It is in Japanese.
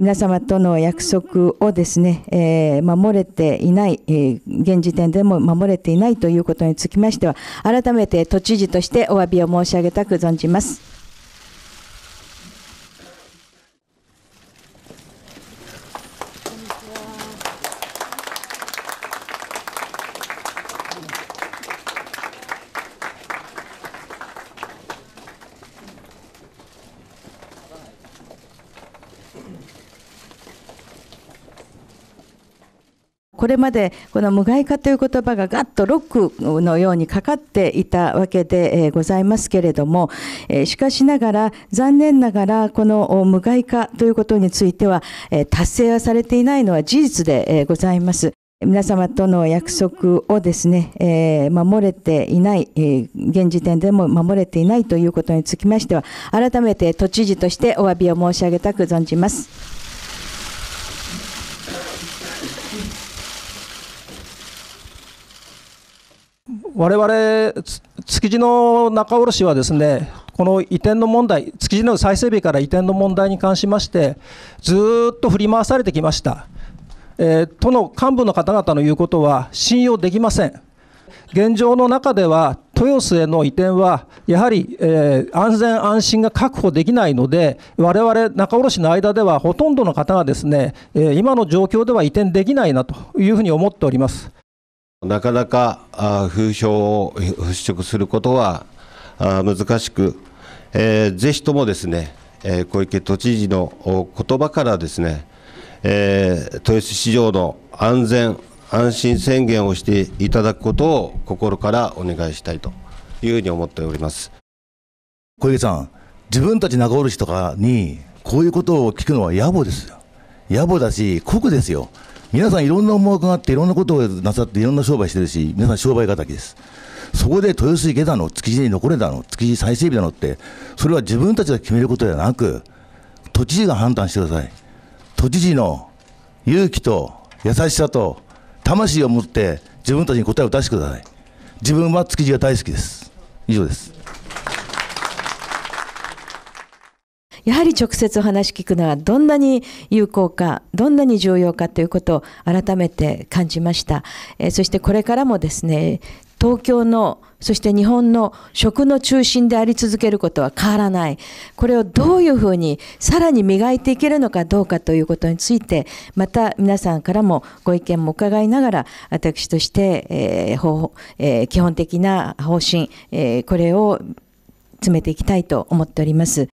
皆様との約束をですね、えー、守れていない、えー、現時点でも守れていないということにつきましては、改めて都知事としてお詫びを申し上げたく存じます。これまでこの無害化という言葉がガッとロックのようにかかっていたわけでございますけれども、しかしながら残念ながらこの無害化ということについては達成はされていないのは事実でございます。皆様との約束をですね、えー、守れていない、えー、現時点でも守れていないということにつきましては、改めて都知事としてお詫びを申し上げたく存じます。我々築地の仲卸はですねこの移転の問題築地の再整備から移転の問題に関しましてずっと振り回されてきました、えー、都の幹部の方々の言うことは信用できません現状の中では豊洲への移転はやはり、えー、安全安心が確保できないので我々仲卸の間ではほとんどの方がですね、えー、今の状況では移転できないなというふうに思っております。なかなか風評を払拭することは難しく、えー、ぜひともですね、えー、小池都知事の言葉からですね、えー、豊洲市場の安全安心宣言をしていただくことを心からお願いしたいというふうに思っております小池さん、自分たち仲卸とかにこういうことを聞くのは野暮ですよ、野暮だし、酷ですよ。皆さんいろんな思惑があって、いろんなことをなさって、いろんな商売してるし、皆さん商売敵です。そこで豊洲池だの、築地に残れだの、築地再整備だのって、それは自分たちが決めることではなく、都知事が判断してください。都知事の勇気と優しさと魂を持って自分たちに答えを出してください。自分は築地が大好きです。以上です。やはり直接お話聞くのはどんなに有効か、どんなに重要かということを改めて感じました。えそしてこれからもですね、東京のそして日本の食の中心であり続けることは変わらない。これをどういうふうにさらに磨いていけるのかどうかということについて、また皆さんからもご意見も伺いながら、私として、えー方えー、基本的な方針、えー、これを詰めていきたいと思っております。